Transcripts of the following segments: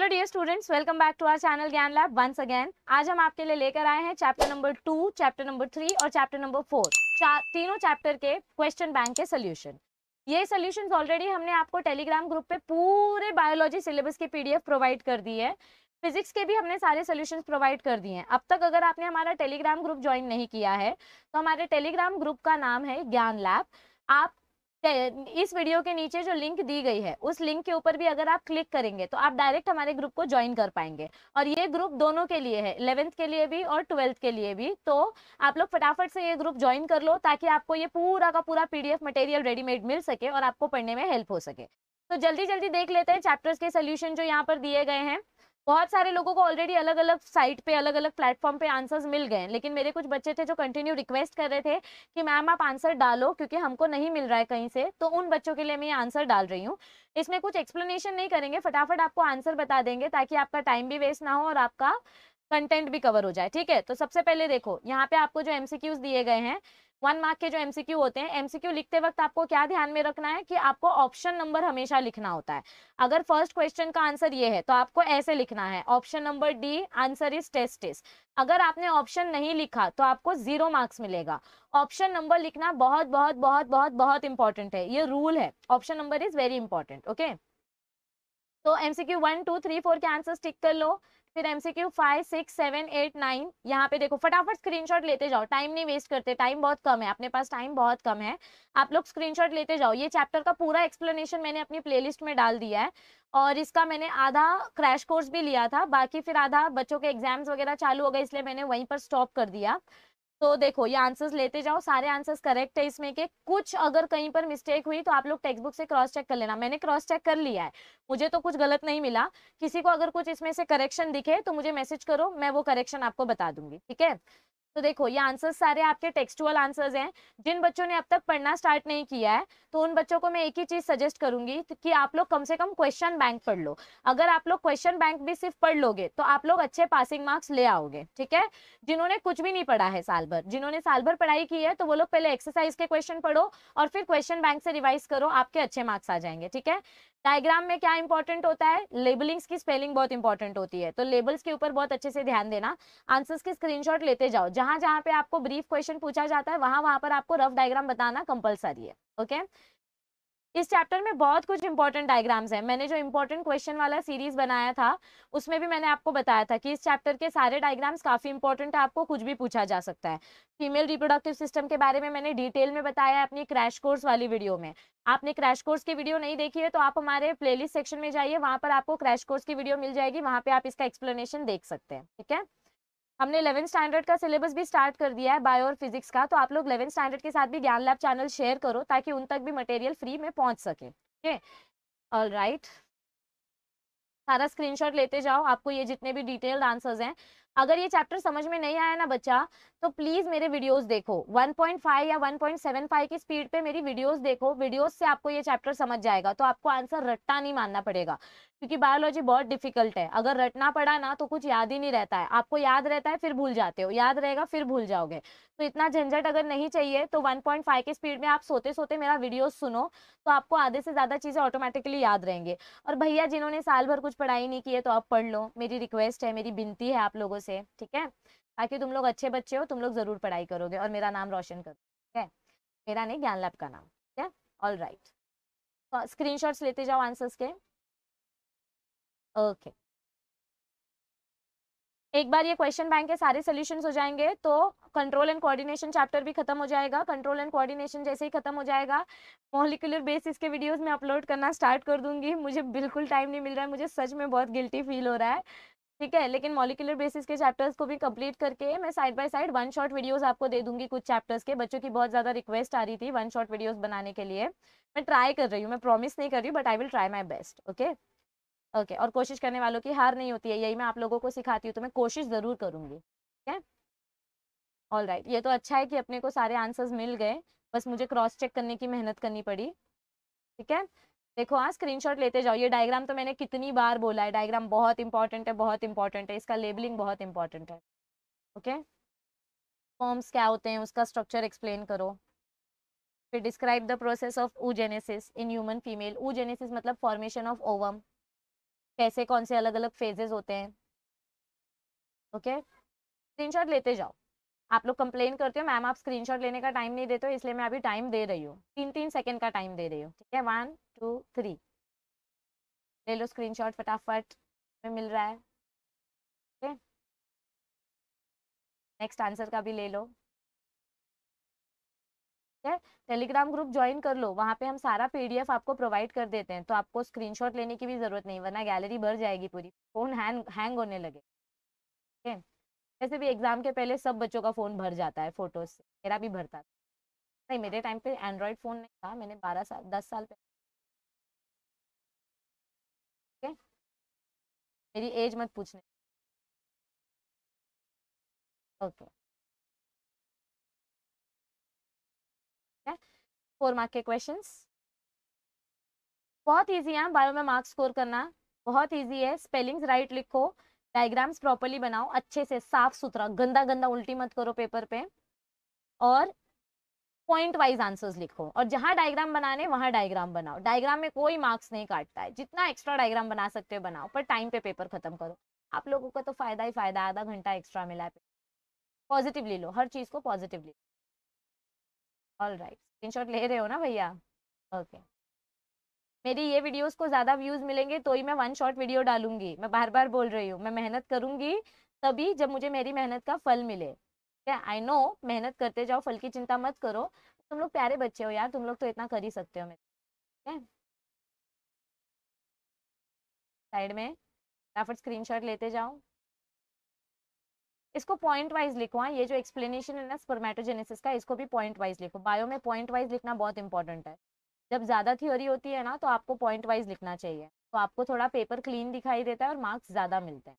Hello dear students welcome back to our channel Gyan lab once again आज हम आपके लिए लेकर आए हैं chapter number two chapter number three और चैप्टर नंबर फोर तीनों चैप्टर के क्वेश्चन बैंक के सोल्यूशन ये सोल्यूशन ऑलरेडी हमने आपको टेलीग्राम ग्रुप पे पूरे बायोलॉजी सिलेबस की पीडीएफ प्रोवाइड कर दी है फिजिक्स के भी हमने सारे सोल्यूशन प्रोवाइड कर दिए हैं अब तक अगर आपने हमारा टेलीग्राम ग्रुप ज्वाइन नहीं किया है तो हमारे टेलीग्राम ग्रुप का नाम है ज्ञान लैब आप इस वीडियो के नीचे जो लिंक दी गई है उस लिंक के ऊपर भी अगर आप क्लिक करेंगे तो आप डायरेक्ट हमारे ग्रुप को ज्वाइन कर पाएंगे और ये ग्रुप दोनों के लिए है इलेवेंथ के लिए भी और ट्वेल्थ के लिए भी तो आप लोग फटाफट से ये ग्रुप ज्वाइन कर लो ताकि आपको ये पूरा का पूरा पीडीएफ मटेरियल रेडीमेड मिल सके और आपको पढ़ने में हेल्प हो सके तो जल्दी जल्दी देख लेते हैं चैप्टर्स के सोल्यूशन जो यहाँ पर दिए गए हैं बहुत सारे लोगों को ऑलरेडी अलग अलग साइट पे अलग अलग प्लेटफॉर्म पे आंसर्स मिल गए लेकिन मेरे कुछ बच्चे थे जो कंटिन्यू रिक्वेस्ट कर रहे थे कि मैम आप आंसर डालो क्योंकि हमको नहीं मिल रहा है कहीं से तो उन बच्चों के लिए मैं आंसर डाल रही हूँ इसमें कुछ एक्सप्लेनेशन नहीं करेंगे फटाफट आपको आंसर बता देंगे ताकि आपका टाइम भी वेस्ट ना हो और आपका कंटेंट भी कवर हो जाए ठीक है तो सबसे पहले देखो यहाँ पे आपको जो एमसीक्यूज दिए गए हैं वन मार्क के जो एमसीक्यू होते हैं एमसीक्यू लिखते वक्त आपको क्या ध्यान में रखना है कि आपको ऑप्शन नंबर हमेशा लिखना होता है अगर फर्स्ट क्वेश्चन का आंसर ये है तो आपको ऐसे लिखना है option number D answer is test is अगर आपने ऑप्शन नहीं लिखा तो आपको जीरो मार्क्स मिलेगा ऑप्शन नंबर लिखना बहुत बहुत बहुत बहुत बहुत इंपॉर्टेंट है ये रूल है option number is very important okay तो MCQ one two three four के आंसर टिक कर लो फिर MCQ five six seven eight nine यहाँ पे देखो फटाफट स्क्रीनशॉट लेते जाओ टाइम नहीं वेस्ट करते टाइम बहुत कम है अपने पास टाइम बहुत कम है आप लोग स्क्रीनशॉट लेते जाओ ये चैप्टर का पूरा एक्सप्लेनेशन मैंने अपनी प्लेलिस्ट में डाल दिया है और इसका मैंने आधा क्रैश कोर्स भी लिया था बाकी फिर आधा बच्चों के एग्जाम्स वगैरह चालू हो गए इसलिए मैंने वहीं पर स्टॉप कर दिया तो देखो ये आंसर्स लेते जाओ सारे आंसर्स करेक्ट है इसमें के कुछ अगर कहीं पर मिस्टेक हुई तो आप लोग टेक्स्ट बुक से क्रॉस चेक कर लेना मैंने क्रॉस चेक कर लिया है मुझे तो कुछ गलत नहीं मिला किसी को अगर कुछ इसमें से करेक्शन दिखे तो मुझे मैसेज करो मैं वो करेक्शन आपको बता दूंगी ठीक है तो देखो ये आंसर्स सारे आपके टेक्सटुअल आंसर्स हैं जिन बच्चों ने अब तक पढ़ना स्टार्ट नहीं किया है तो उन बच्चों को मैं एक ही चीज़ सजेस्ट करूंगी कि आप लोग कम से कम क्वेश्चन बैंक पढ़ लो अगर आप लोग क्वेश्चन बैंक भी सिर्फ पढ़ लोगे तो आप लोग अच्छे पासिंग मार्क्स ले आओगे ठीक है जिन्होंने कुछ भी नहीं पढ़ा है साल भर जिन्होंने साल भर पढ़ाई की है तो वो लोग पहले एक्सरसाइज के क्वेश्चन पढ़ो और फिर क्वेश्चन बैंक से रिवाइज करो आपके अच्छे मार्क्स आ जाएंगे ठीक है डायग्राम में क्या इंपॉर्टेंट होता है लेबलिंग्स की स्पेलिंग बहुत इंपॉर्टेंट होती है तो लेबल्स के ऊपर बहुत अच्छे से ध्यान देना आंसर्स के स्क्रीनशॉट लेते जाओ जहां जहां पे आपको ब्रीफ क्वेश्चन पूछा जाता है वहां वहां पर आपको रफ डायग्राम बताना कंपलसरी है ओके इस चैप्टर में बहुत कुछ इंपॉर्टेंट डायग्राम्स हैं मैंने जो इंपॉर्टेंट क्वेश्चन वाला सीरीज बनाया था उसमें भी मैंने आपको बताया था कि इस चैप्टर के सारे डायग्राम्स काफी इंपॉर्टेंट है आपको कुछ भी पूछा जा सकता है फीमेल रिप्रोडक्टिव सिस्टम के बारे में मैंने डिटेल में बताया है अपनी क्रैश कोर्स वाली वीडियो में आपने क्रैश कोर्स की वीडियो नहीं देखी है तो आप हमारे प्लेलिस्ट सेक्शन में जाइए वहां पर आपको क्रैश कोर्स की वीडियो मिल जाएगी वहां पर आप इसका एक्सप्लेनेशन देख सकते हैं ठीक है हमने इलेवन स्टैंडर्ड का सिलेबस भी स्टार्ट कर दिया है बायो और फिजिक्स का तो आप लोग इलेवन स्टैंडर्ड के साथ भी ज्ञान लैब चैनल शेयर करो ताकि उन तक भी मटेरियल फ्री में पहुंच सके ऑल राइट सारा स्क्रीनशॉट लेते जाओ आपको ये जितने भी डिटेल्ड आंसर्स हैं अगर ये चैप्टर समझ में नहीं आया ना बच्चा तो प्लीज मेरे वीडियोस देखो 1.5 या 1.75 की स्पीड पे मेरी वीडियोस देखो वीडियोस से आपको ये चैप्टर समझ जाएगा तो आपको आंसर रट्टा नहीं मानना पड़ेगा क्योंकि बायोलॉजी बहुत डिफिकल्ट है अगर रटना पड़ा ना तो कुछ याद ही नहीं रहता है आपको याद रहता है फिर भूल जाते हो याद रहेगा फिर भूल जाओगे तो इतना झंझट अगर नहीं चाहिए तो 1.5 की स्पीड में आप सोते सोते मेरा वीडियो सुनो तो आपको आधे से ज़्यादा चीज़ें ऑटोमेटिकली याद रहेंगे और भैया जिन्होंने साल भर कुछ पढ़ाई नहीं की है तो आप पढ़ लो मेरी रिक्वेस्ट है मेरी विनती है आप लोगों लोगों से ठीक है ताकि तुम लोग अच्छे बच्चे हो तुम लोग ज़रूर पढ़ाई करोगे और मेरा नाम रोशन करो ठीक है मेरा नहीं ज्ञान लाभ का नाम ठीक है ऑल राइट स्क्रीन लेते जाओ आंसर्स के ओके एक बार ये क्वेश्चन बैंक के सारे सोल्यूशन हो जाएंगे तो कंट्रोल एंड कोऑर्डिनेशन चैप्टर भी खत्म हो जाएगा कंट्रोल एंड कोऑर्डिनेशन जैसे ही खत्म हो जाएगा मोलिकुलर बेसिस के वीडियोस में अपलोड करना स्टार्ट कर दूंगी मुझे बिल्कुल टाइम नहीं मिल रहा है मुझे सच में बहुत गिल्टी फील हो रहा है ठीक है लेकिन मॉलिकुलर बेसिस के चैप्टर्स को भी कंप्लीट करके मैं side by side one shot videos आपको दे दूंगी कुछ चैप्टर्स के बच्चों की बहुत ज़्यादा रिक्वेस्ट आ रही थी वन शॉट वीडियोस बनाने के लिए मैं ट्राई कर रही हूँ मैं प्रॉमिस नहीं कर रही हूँ but I will try my best okay okay और कोशिश करने वालों की हार नहीं होती है यही मैं आप लोगों को सिखाती हूँ तो मैं कोशिश ज़रूर करूँगी ठीक है ऑल राइट ये तो अच्छा है कि अपने को सारे आंसर्स मिल गए बस मुझे क्रॉस चेक करने की मेहनत करनी पड़ी ठीक है देखो हाँ स्क्रीनशॉट लेते जाओ ये डायग्राम तो मैंने कितनी बार बोला है डायग्राम बहुत इंपॉर्टेंट है बहुत इंपॉर्टेंट है इसका लेबलिंग बहुत इंपॉर्टेंट है ओके फॉर्म्स क्या होते हैं उसका स्ट्रक्चर एक्सप्लेन करो फिर describe the process of oogenesis in human female oogenesis मतलब फॉर्मेशन ऑफ ओवम कैसे कौन से अलग अलग फेजेज होते हैं ओके स्क्रीनशॉट लेते जाओ आप लोग कंप्लेन करते हो मैम आप स्क्रीनशॉट लेने का टाइम नहीं देते हो इसलिए मैं अभी टाइम दे रही हूँ तीन तीन सेकंड का टाइम दे रही हूँ ठीक है वन टू थ्री ले लो स्क्रीनशॉट फटाफट में मिल रहा है ठीक नेक्स्ट आंसर का भी ले लो ठीक है टेलीग्राम ग्रुप ज्वाइन कर लो वहाँ पे हम सारा पीडीएफ आपको प्रोवाइड कर देते हैं तो आपको स्क्रीनशॉट लेने की भी जरूरत नहीं वरना गैलरी भर जाएगी पूरी फोन हैंग हैंग होने लगे ठीक है वैसे भी एग्जाम के पहले सब बच्चों का फ़ोन भर जाता है फोटोज से मेरा भी भरता था नहीं मेरे टाइम हाँ। पे एंड्रॉयड फ़ोन नहीं था मैंने बारह साल दस साल पहले मेरी एज मत पूछने ओके फोर मार्क के क्वेश्चंस बहुत इजी है बायो में मार्क्स स्कोर करना बहुत इजी है स्पेलिंग्स राइट लिखो डायग्राम्स प्रॉपरली बनाओ अच्छे से साफ सुथरा गंदा गंदा उल्टी मत करो पेपर पे और पॉइंट वाइज आंसर्स लिखो और जहाँ डायग्राम बनाने वहाँ डायग्राम बनाओ डायग्राम में कोई मार्क्स नहीं काटता है जितना एक्स्ट्रा डायग्राम बना सकते हो बनाओ पर टाइम पे पेपर खत्म करो आप लोगों का तो फायदा ही फायदा आधा घंटा एक्स्ट्रा मिला है पॉजिटिव ले लो हर चीज को पॉजिटिव ले लो ऑल राइट स्क्रीन ले रहे हो ना भैया ओके okay. मेरी ये वीडियोस को ज़्यादा व्यूज़ मिलेंगे तो ही मैं वन शॉट वीडियो डालूंगी मैं बार बार बोल रही हूँ मैं मेहनत करूंगी तभी जब मुझे मेरी मेहनत का फल मिले क्या आई नो मेहनत करते जाओ फल की चिंता मत करो तुम लोग प्यारे बच्चे हो यार तुम लोग तो इतना कर ही सकते हो मेरे ठीक है साइड में फटाफट शॉट लेते जाओ इसको पॉइंट वाइज लिखो हाँ ये जो एक्सप्लेनेशन है ना स्पर्मेटोजेनेसिस का इसको भी पॉइंट वाइज लिखो बायो में पॉइंट वाइज लिखना बहुत इंपॉर्टेंट है जब ज़्यादा थ्योरी होती है ना तो आपको पॉइंट वाइज लिखना चाहिए तो आपको थोड़ा पेपर क्लीन दिखाई देता है और मार्क्स ज़्यादा मिलते हैं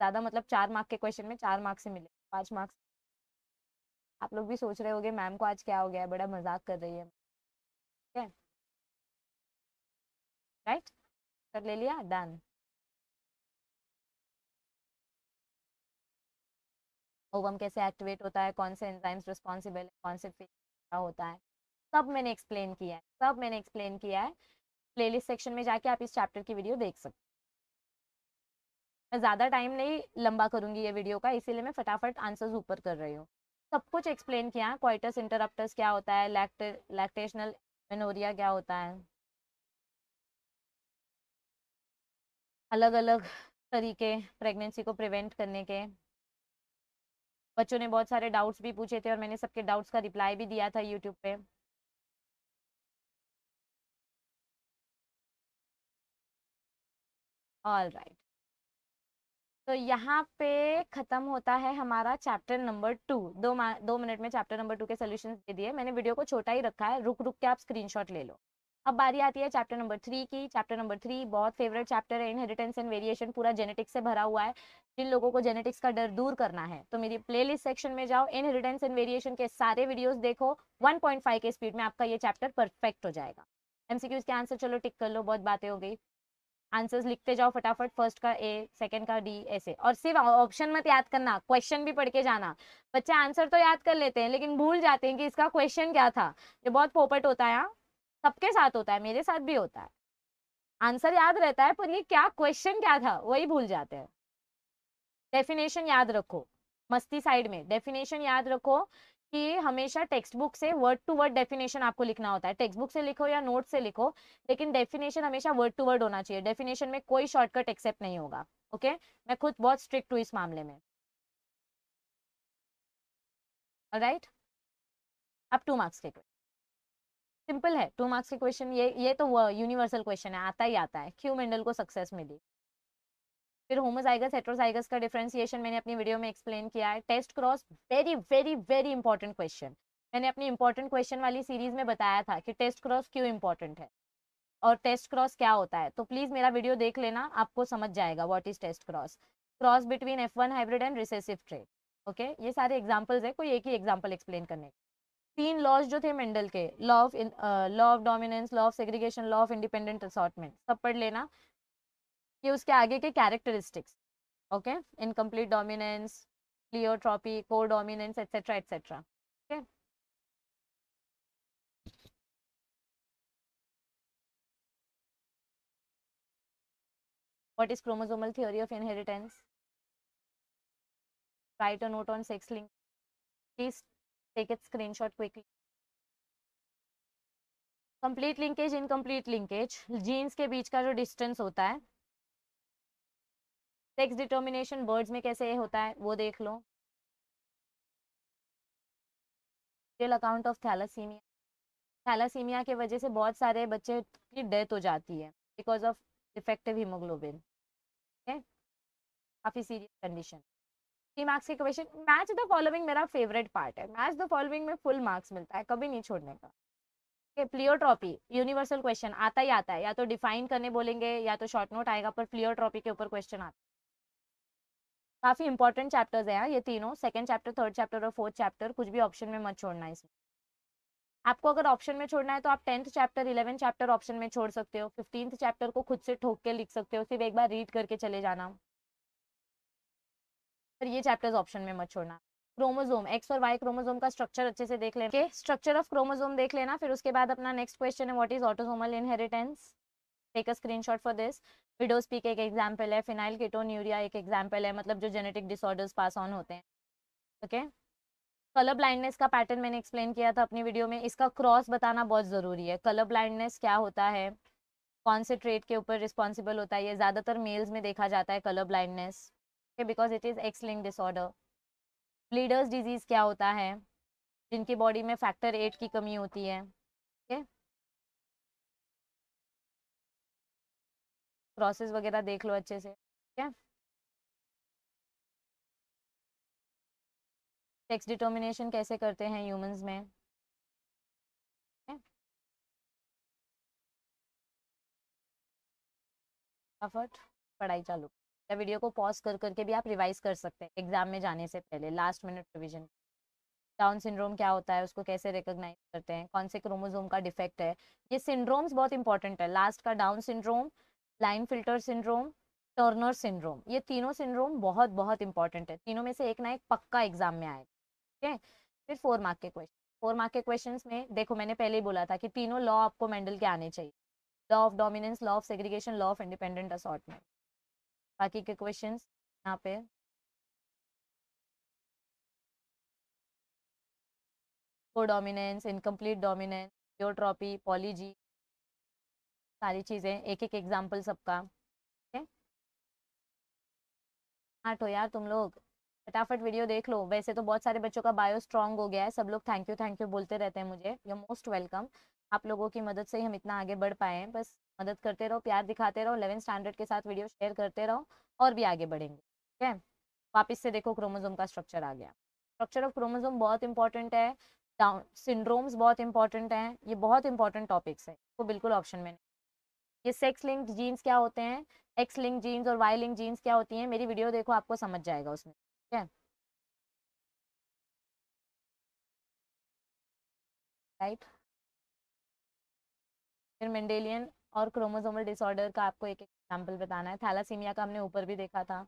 ज़्यादा मतलब चार मार्क के क्वेश्चन में चार मार्क्स से मिले पाँच मार्क्स आप लोग भी सोच रहे होगे मैम को आज क्या हो गया है बड़ा मजाक कर रही है ठीक है राइट कर ले लिया डन ओवम कैसे एक्टिवेट होता है कौन से एंजाइम्स रिस्पॉन्सिबल है कौन से क्या होता है सब मैंने एक्सप्लेन किया है सब मैंने एक्सप्लेन किया है प्लेलिस्ट सेक्शन में जाके आप इस चैप्टर की वीडियो देख सकते मैं ज़्यादा टाइम नहीं लंबा करूंगी ये वीडियो का इसीलिए मैं फटाफट आंसर्स ऊपर कर रही हूँ सब कुछ एक्सप्लेन किया क्वाइटस इंटरप्टर्स क्या होता है लैक्टेशनल मेनोरिया क्या होता है अलग अलग तरीके प्रेगनेंसी को प्रिवेंट करने के बच्चों ने बहुत सारे डाउट्स भी पूछे थे और मैंने सबके डाउट्स का रिप्लाई भी दिया था यूट्यूब पे ऑल राइट तो यहाँ पे खत्म होता है हमारा चैप्टर नंबर टू दो दो मिनट में चैप्टर नंबर टू के सोल्यूशन दे दिए मैंने वीडियो को छोटा ही रखा है रुक रुक के आप स्क्रीन ले लो अब बारी आती है चैप्टर नंबर थ्री की चैप्टर नंबर थ्री बहुत फेवरेट चैप्टर है इनहेरिटेंस एंड वेरिएशन पूरा जेनेटिक्स से भरा हुआ है जिन लोगों को जेनेटिक्स का डर दूर करना है तो मेरी प्लेलिस्ट सेक्शन में जाओ इनहेरिटेंस एंड वेरिएशन के सारे वीडियोस देखो 1.5 के स्पीड में आपका ये चैप्टर परफेक्ट हो जाएगा एमसीक्यूज के आंसर चलो टिक कर लो बहुत बातें हो गई आंसर्स लिखते जाओ फटाफट फर्स्ट का ए सेकंड का डी ऐसे और सिर्फ ऑप्शन मत याद करना क्वेश्चन भी पढ़ के जाना बच्चे आंसर तो याद कर लेते हैं लेकिन भूल जाते हैं कि इसका क्वेश्चन क्या था ये बहुत पोपट होता है हाँ। सबके साथ होता है मेरे साथ भी होता है आंसर याद रहता है पर ये क्या क्वेश्चन क्या था वही भूल जाते हैं डेफिनेशन याद रखो मस्ती साइड में डेफिनेशन याद रखो कि हमेशा टेक्स्ट बुक से वर्ड टू वर्ड डेफिनेशन आपको लिखना होता है टेक्स्ट बुक से लिखो या नोट से लिखो लेकिन डेफिनेशन हमेशा वर्ड टू वर्ड होना चाहिए डेफिनेशन में कोई शॉर्टकट एक्सेप्ट नहीं होगा ओके मैं खुद बहुत स्ट्रिक्ट हूँ इस मामले में राइट अब टू मार्क्स के सिंपल है टू मार्क्स के क्वेश्चन ये ये तो यूनिवर्सल क्वेश्चन है आता ही आता है क्यों मेंडल को सक्सेस मिली फिर होमोजाइगस हेट्रोजाइगस का डिफ्रेंसिएशन मैंने अपनी वीडियो में एक्सप्लेन किया है test cross very very very important question मैंने अपनी इंपॉर्टेंट क्वेश्चन वाली सीरीज में बताया था कि टेस्ट क्रॉस क्यों इंपॉर्टेंट है और टेस्ट क्रॉस क्या होता है तो प्लीज मेरा वीडियो देख लेना आपको समझ जाएगा what is test cross cross between F one hybrid and recessive trait okay ये सारे एग्जाम्पल्स है कोई एक ही एग्जाम्पल एक्सप्लेन करने तीन लॉज जो थे मेंडल के law of law of dominance law of segregation law of independent assortment सब पढ़ लेना ये उसके आगे के characteristics okay incomplete dominance pleiotropy codominance etcetera etcetera okay what is chromosomal theory of inheritance write a note on sex link please take a screenshot quickly complete linkage incomplete linkage genes के बीच का जो distance होता है sex determination birds में कैसे होता है वो देख लो real account of thalassemia thalassemia के वजह से बहुत सारे बच्चे की डेथ हो जाती है बिकॉज ऑफ डिफेक्टिव हीमोग्लोबिन काफ़ी सीरियस कंडीशन थ्री मार्क्स की क्वेश्चन मैच द फॉलोइंग मेरा फेवरेट पार्ट है मैच द फॉलोइंग में फुल मार्क्स मिलता है कभी नहीं छोड़ने का okay, प्लियोट्रॉपी यूनिवर्सल क्वेश्चन आता ही आता है या तो डिफाइन करने बोलेंगे या तो शॉर्ट नोट आएगा पर प्लियोट्रॉपी के ऊपर क्वेश्चन आता काफ़ी इंपॉर्टेंट चैप्टर्स है ये तीनों सेकंड चैप्टर थर्ड चैप्टर और फोर्थ चैप्टर कुछ भी ऑप्शन में मत छोड़ना है इसमें आपको अगर ऑप्शन में छोड़ना है तो आप tenth chapter eleven chapter option में छोड़ सकते हो फिफ्टींथ चैप्टर को खुद से ठोक के लिख सकते हो सिर्फ एक बार रीड करके चले जाना पर ये चैप्टर्स ऑप्शन में मत छोड़ना क्रोमोजोम एक्स और वाई क्रोमोजोम का स्ट्रक्चर अच्छे से देख लेना स्ट्रक्चर ऑफ क्रोमोजोम देख लेना फिर उसके बाद अपना नेक्स्ट क्वेश्चन है what is autosomal inheritance take a screenshot for this widow's peak एक एग्जाम्पल है फिनाइल कीटोन यूरिया एक एग्जाम्पल है मतलब जो जेनेटिक डिसऑर्डर्स पास ऑन होते हैं ओके कलर ब्लाइंडनेस का पैटर्न मैंने एक्सप्लेन किया था अपनी वीडियो में इसका क्रॉस बताना बहुत ज़रूरी है कलर ब्लाइंडनेस क्या होता है कौन से ट्रेड के ऊपर रिस्पॉन्सिबल होता है ये ज़्यादातर मेल्स में देखा जाता है colour blindness because it is X linked disorder bleeders disease क्या होता है जिनकी बॉडी में फैक्टर एट की कमी होती है ठीक है प्रोसेस वगैरह देख लो अच्छे से ठीक है सेक्स डिटर्मिनेशन कैसे करते हैं ह्यूमंस में फटाफट पढ़ाई चालू या वीडियो को पॉज कर करके भी आप रिवाइज कर सकते हैं एग्जाम में जाने से पहले last minute revision Down syndrome क्या होता है उसको कैसे रिकोगनाइज करते हैं कौन से क्रोमोजोम का डिफेक्ट है ये सिंड्रोम्स बहुत इंपॉर्टेंट है लास्ट का Down syndrome Klinefelter syndrome Turner syndrome ये तीनों सिंड्रोम बहुत बहुत इंपॉर्टेंट है तीनों में से एक ना एक पक्का एग्जाम में आएगा ठीक है फिर फोर मार्क के क्वेश्चन फोर मार्क के क्वेश्चन में देखो मैंने पहले ही बोला था कि तीनों लॉ आपको मेंडल के आने चाहिए law of dominance law of segregation law of independent assortment बाकी के क्वेश्चन यहाँ पे dominance incomplete dominance pleiotropy polygeny सारी चीज़ें एक एक एग्जाम्पल सबका ठीक है हाँ तो यार तुम लोग फटाफट वीडियो देख लो वैसे तो बहुत सारे बच्चों का बायो स्ट्रांग हो गया है सब लोग थैंक यू थैंक यू बोलते रहते हैं मुझे यू मोस्ट वेलकम आप लोगों की मदद से ही हम इतना आगे बढ़ पाए हैं बस मदद करते रहो प्यार दिखाते रहो इलेवन स्टैंडर्ड के साथ वीडियो शेयर करते रहो और भी आगे बढ़ेंगे ठीक है वापिस से देखो क्रोमोजोम का स्ट्रक्चर आ गया स्ट्रक्चर ऑफ क्रोमोजोम बहुत इंपॉर्टेंट है डाउन सिंड्रोम्स बहुत इंपॉर्टेंट हैं ये बहुत इंपॉर्टेंट टॉपिक्स हैं वो बिल्कुल ऑप्शन में नहीं ये सेक्स लिंक जीन्स क्या होते हैं एक्स लिंक जीन्स और वाई लिंक जीन्स क्या होती हैं मेरी वीडियो देखो आपको समझ जाएगा उसमें ठीक है राइट फिर मेंडेलियन और क्रोमोसोमल डिसऑर्डर का आपको एक एग्जांपल बताना है थैलासीमिया का हमने ऊपर भी देखा था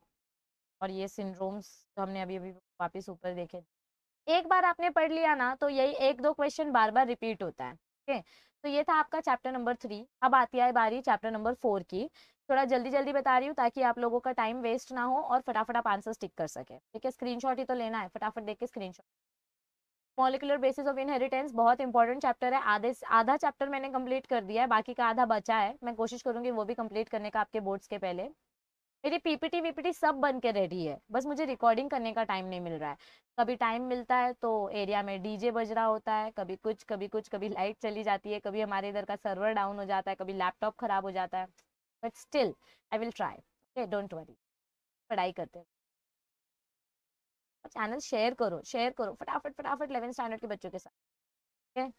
और ये सिंड्रोम्स जो हमने अभी अभी वापस ऊपर देखे एक बार आपने पढ़ लिया ना तो यही एक दो क्वेश्चन बार बार रिपीट होता है है तो ये था आपका चैप्टर नंबर थ्री अब आती है बारी चैप्टर नंबर फोर की थोड़ा जल्दी जल्दी बता रही हूँ ताकि आप लोगों का टाइम वेस्ट ना हो और फटाफट आप आंसर स्टिक कर सके ठीक है स्क्रीन ही तो लेना है फटाफट देख के screen molecular basis of inheritance बहुत इंपॉर्टेंट चैप्टर है आधे आधा चैप्टर मैंने कंप्लीट कर दिया है बाकी का आधा बचा है मैं कोशिश करूंगी वो भी कंप्लीट करने का आपके बोर्ड्स के पहले मेरी पीपीटी वीपीटी सब बन के रेडी है बस मुझे रिकॉर्डिंग करने का टाइम नहीं मिल रहा है कभी टाइम मिलता है तो एरिया में डीजे बज रहा होता है कभी कुछ कभी कुछ कभी लाइट चली जाती है कभी हमारे इधर का सर्वर डाउन हो जाता है कभी लैपटॉप खराब हो जाता है but still I will try don't worry पढ़ाई करते हैं चैनल शेयर करो शेयर करो फटाफट फटाफट इलेवन स्टैंडर्ड के बच्चों के साथ ठीक है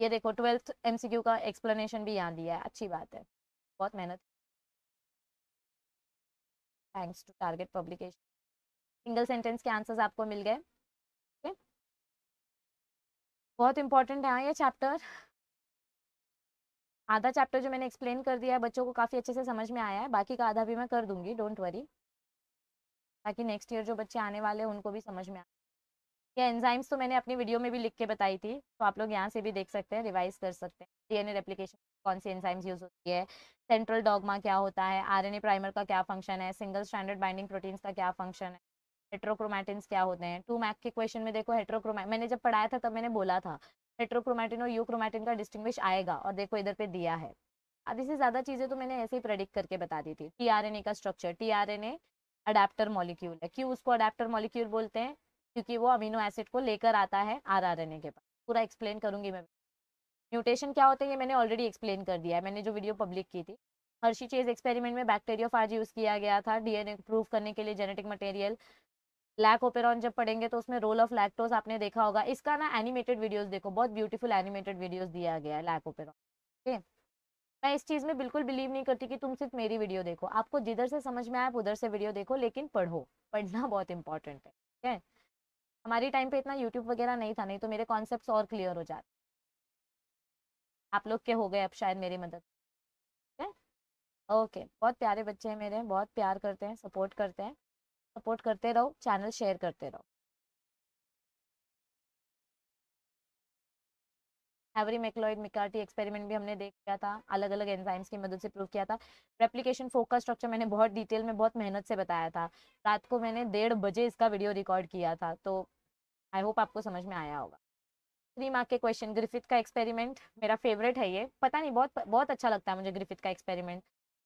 ये देखो ट्वेल्थ एमसीक्यू का एक्सप्लेनेशन भी यहाँ दिया है अच्छी बात है बहुत मेहनत thanks to target publication single sentence के आंसर्स आपको मिल गए ओके बहुत इंपॉर्टेंट है हाँ ये चैप्टर आधा चैप्टर जो मैंने एक्सप्लेन कर दिया है बच्चों को काफ़ी अच्छे से समझ में आया है बाकी का आधा भी मैं कर दूंगी डोंट वरी ताकि नेक्स्ट ईयर जो बच्चे आने वाले हैं उनको भी समझ में आए ये एंजाइम्स तो मैंने अपनी वीडियो में भी लिख के बताई थी तो आप लोग यहाँ से भी देख सकते हैं रिवाइज कर सकते हैं डी एन कौन सी एंजाइम्स यूज होती है सेंट्रल डॉगमा क्या होता है आरएनए प्राइमर का क्या फंक्शन है सिंगल स्टैंडर्ड बाइंडिंग प्रोटीन्स का क्या फंक्शन है हेट्रोक्रोमैटिन्स क्या होते हैं टू मैक के क्वेश्चन में देखो हेट्रोक्रोमैट मैंने जब पढ़ाया था तब मैंने बोला था हेट्रोक्रोमैटिन और यूक्रोमैटिन का डिस्टिंग्विश आएगा और देखो इधर पे दिया है आधी से ज़्यादा चीज़ें तो मैंने ऐसे ही प्रेडिक्ट करके बता दी थी टी का structure T R adapter molecule है क्यों उसको अडेप्टर मॉलिक्यूल बोलते हैं क्योंकि वो अमीनो एसिड को लेकर आता है आर के पास पूरा एक्सप्लेन करूंगी मैं म्यूटेशन क्या होते हैं ये मैंने ऑलरेडी एक्सप्लेन कर दिया है मैंने जो वीडियो पब्लिक की थी हर्षी चेज एक्सपेरिमेंट में बैक्टेरियोफाज यूज़ किया गया था डीएनए प्रूफ करने के लिए जेनेटिक मटेरियल लैक ओपेरॉन जब पढ़ेंगे तो उसमें रोल ऑफ लैक्टोज आपने देखा होगा इसका ना एनिमेटेड वीडियोस देखो बहुत ब्यूटीफुल एनिमेटेड वीडियोस दिया गया है लैक ओपेरॉन ठीक है मैं इस चीज़ में बिल्कुल बिलीव नहीं करती कि तुम सिर्फ मेरी वीडियो देखो आपको जिधर से समझ में आए आप उधर से वीडियो देखो लेकिन पढ़ो पढ़ना बहुत इंपॉर्टेंट है ठीक है हमारी टाइम पे इतना यूट्यूब वगैरह नहीं था नहीं तो मेरे कॉन्सेप्ट और क्लियर हो जाते आप लोग के हो गए अब शायद मेरी मदद ठीक है ओके बहुत प्यारे बच्चे हैं मेरे बहुत प्यार करते हैं सपोर्ट करते हैं सपोर्ट करते रहो चैनल शेयर करते रहो एवरी मैक्लॉइड मिकार्टी एक्सपेरिमेंट भी हमने देख लिया था अलग अलग एंजाइम्स की मदद से प्रूव किया था रेप्लीकेशन फोकस स्ट्रक्चर मैंने बहुत डिटेल में बहुत मेहनत से बताया था रात को मैंने डेढ़ बजे इसका वीडियो रिकॉर्ड किया था तो आई होप आपको समझ में आया होगा थ्री मार्क के क्वेश्चन ग्रिफिथ का एक्सपेरिमेंट मेरा फेवरेट है ये पता नहीं बहुत बहुत अच्छा लगता है मुझे ग्रिफिथ का एक्सपेरिमेंट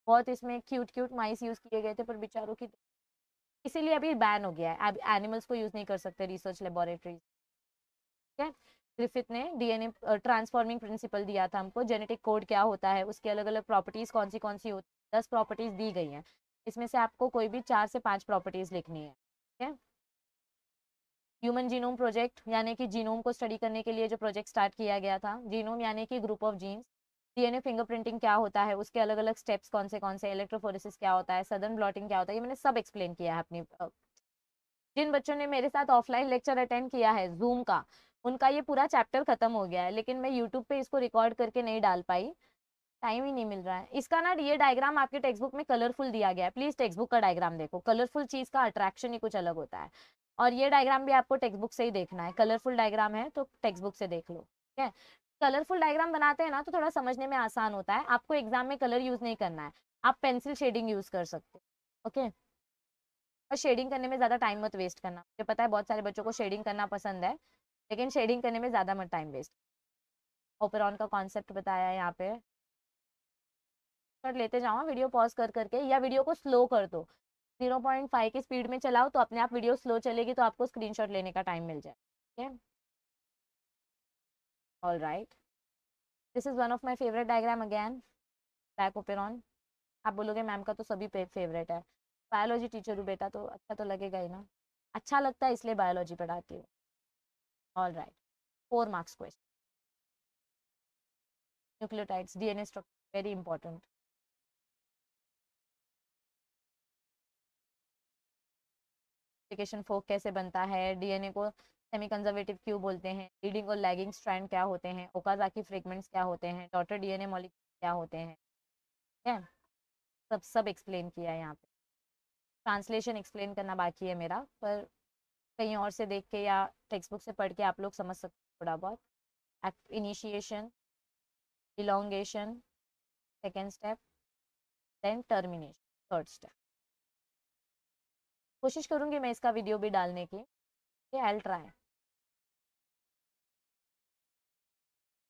बहुत इसमें क्यूट क्यूट माइस यूज़ किए गए थे पर बेचारों की इसीलिए अभी बैन हो गया है अब एनिमल्स को यूज़ नहीं कर सकते रिसर्च लेबोरेटरीज ठीक है ग्रिफिथ ने डीएनए ट्रांसफॉर्मिंग प्रिंसिपल दिया था हमको जेनेटिक कोड क्या होता है उसके अलग अलग प्रॉपर्टीज़ कौन सी कौन सी होती है दस प्रॉपर्टीज़ दी गई हैं इसमें से आपको कोई भी चार से पाँच प्रॉपर्टीज़ लिखनी है ठीक है ह्यूमन जीनोम प्रोजेक्ट यानी कि जीनोम को स्टडी करने के लिए जो प्रोजेक्ट स्टार्ट किया गया था जीनोम यानी कि group of genes DNA fingerprinting क्या होता है उसके अलग अलग स्टेप्स कौन से कौन से इलेक्ट्रोफोरेसिस क्या होता है सदन ब्लॉटिंग क्या होता है ये मैंने सब एक्सप्लेन किया है अपनी जिन बच्चों ने मेरे साथ ऑफलाइन लेक्चर अटेंड किया है जूम का उनका ये पूरा चैप्टर खत्म हो गया है लेकिन मैं यूट्यूब पे इसको रिकॉर्ड करके नहीं डाल पाई टाइम ही नहीं मिल रहा है इसका ना ये डायग्राम आपके टेक्स्ट बुक में कलरफुल दिया गया है प्लीज टेक्स्ट बुक का डायग्राम देखो कलरफुल चीज का अट्रैक्शन ही कुछ अलग होता है और ये डायग्राम भी आपको टेक्स्ट बुक से ही देखना है कलरफुल डायग्राम है तो टेक्स्ट बुक से देख लो ठीक है कलरफुल डायग्राम बनाते हैं ना तो थोड़ा समझने में आसान होता है आपको एग्जाम में कलर यूज नहीं करना है आप पेंसिल शेडिंग यूज कर सकते हो ओके और शेडिंग करने में ज़्यादा टाइम मत वेस्ट करना मुझे पता है बहुत सारे बच्चों को शेडिंग करना पसंद है लेकिन शेडिंग करने में ज़्यादा मत टाइम वेस्ट ओपरॉन का कॉन्सेप्ट बताया है यहाँ पे कर लेते जाओ वीडियो हाँ, पॉज कर करके या वीडियो को स्लो कर दो जीरो पॉइंट फाइव की स्पीड में चलाओ तो अपने आप वीडियो स्लो चलेगी तो आपको स्क्रीन शॉट लेने का टाइम मिल जाए ठीक है all right this is one of my favourite diagram again back operon आप बोलोगे मैम का तो सभी फेवरेट है बायोलॉजी टीचर हूँ बेटा तो अच्छा तो लगेगा ही ना अच्छा लगता है इसलिए बायोलॉजी पढ़ाती हूँ all right four marks question nucleotides DNA structure very important application fork कैसे बनता है डीएनए को सेमी कंजर्वेटिव क्यों बोलते हैं लीडिंग और लैगिंग स्ट्रैंड क्या होते हैं ओकाजाकी फ्रेगमेंट्स क्या होते हैं डॉटर डीएनए मॉलिक्यूल क्या होते हैं ठीक है सब सब एक्सप्लेन किया है यहाँ पे ट्रांसलेशन एक्सप्लेन करना बाकी है मेरा पर कहीं और से देख के या टेक्स्ट बुक से पढ़ के आप लोग समझ सकते हो थोड़ा बहुत initiation elongation second step then termination third step कोशिश करूंगी मैं इसका वीडियो भी डालने की I try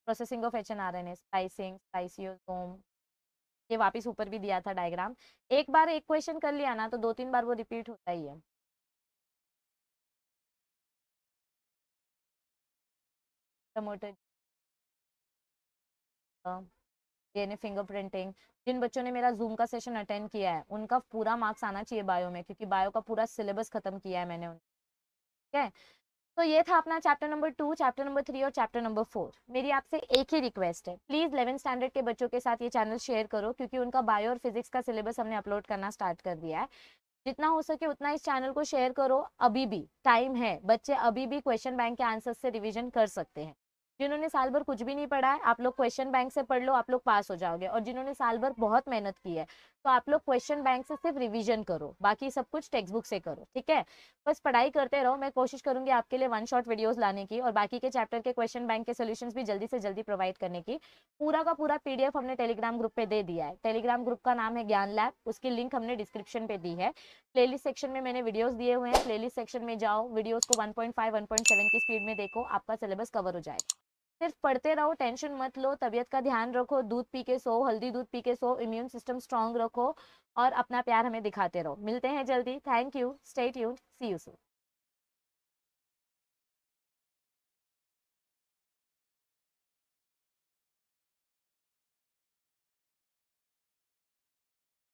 processing of H N R N A splicing spliceosome ये वापस ऊपर भी दिया था डायग्राम एक बार एक क्वेश्चन कर लिया ना तो दो तीन बार वो रिपीट होता ही है प्रमोटर डीएनए फिंगरप्रिंटिंग जिन बच्चों ने मेरा जूम का सेशन अटेंड किया है उनका पूरा मार्क्स आना चाहिए बायो में क्योंकि बायो का पूरा सिलेबस खत्म किया है मैंने ठीक है तो ये था अपना chapter number two chapter number three और चैप्टर नंबर फोर मेरी आपसे एक ही रिक्वेस्ट है प्लीज इलेवन स्टैंडर्ड के बच्चों के साथ ये चैनल शेयर करो क्योंकि उनका बायो और फिजिक्स का सिलेबस हमने अपलोड करना स्टार्ट कर दिया है जितना हो सके उतना इस चैनल को शेयर करो अभी भी टाइम है बच्चे अभी भी क्वेश्चन बैंक के आंसर से रिविजन कर सकते हैं जिन्होंने साल भर कुछ भी नहीं पढ़ा है आप लोग क्वेश्चन बैंक से पढ़ लो आप लोग पास हो जाओगे और जिन्होंने साल भर बहुत मेहनत की है तो आप लोग क्वेश्चन बैंक से सिर्फ रिवीजन करो बाकी सब कुछ टेक्स्ट बुक से करो ठीक है बस पढ़ाई करते रहो मैं कोशिश करूंगी आपके लिए वन शॉट वीडियोस लाने की और बाकी के चैप्टर के क्वेश्चन बैंक के सोल्यूशन भी जल्दी से जल्दी प्रोवाइड करने की पूरा का पूरा पीडीएफ हमने टेलीग्राम ग्रुप पे दे दिया है टेलीग्राम ग्रुप का नाम है ज्ञान लैब उसकी लिंक हमने डिस्क्रिप्शन पे दी है प्लेलिस्ट सेक्शन में मैंने वीडियोज दिए हुए हैं प्लेलिस्ट सेक्शन में जाओ वीडियोज को वन पॉइंट की स्पीड में देखो आपका सिलेबस कवर हो जाएगा सिर्फ पढ़ते रहो टेंशन मत लो तबियत का ध्यान रखो दूध पी के सो हल्दी दूध पी के सो इम्यून सिस्टम स्ट्रांग रखो और अपना प्यार हमें दिखाते रहो मिलते हैं जल्दी thank you stay tuned see you soon